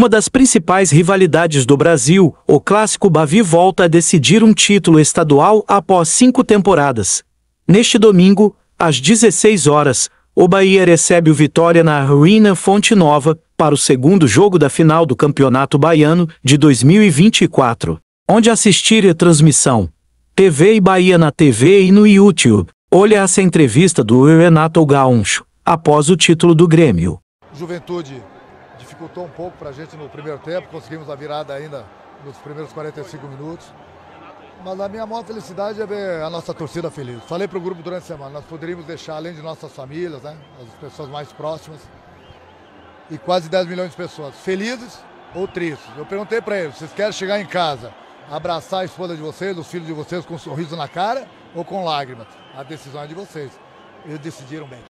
Uma das principais rivalidades do Brasil, o clássico Bavi volta a decidir um título estadual após cinco temporadas. Neste domingo, às 16 horas, o Bahia recebe o Vitória na Arena Fonte Nova para o segundo jogo da final do Campeonato Baiano de 2024, onde assistir a transmissão TV e Bahia na TV e no YouTube. Olha essa entrevista do Renato Gaúcho após o título do Grêmio. Juventude dificultou um pouco para a gente no primeiro tempo, conseguimos a virada ainda nos primeiros 45 minutos. Mas a minha maior felicidade é ver a nossa torcida feliz. Falei para o grupo durante a semana, nós poderíamos deixar, além de nossas famílias, né, as pessoas mais próximas, e quase 10 milhões de pessoas, felizes ou tristes. Eu perguntei para eles, vocês querem chegar em casa, abraçar a esposa de vocês, os filhos de vocês com um sorriso na cara ou com lágrimas? A decisão é de vocês. Eles decidiram bem.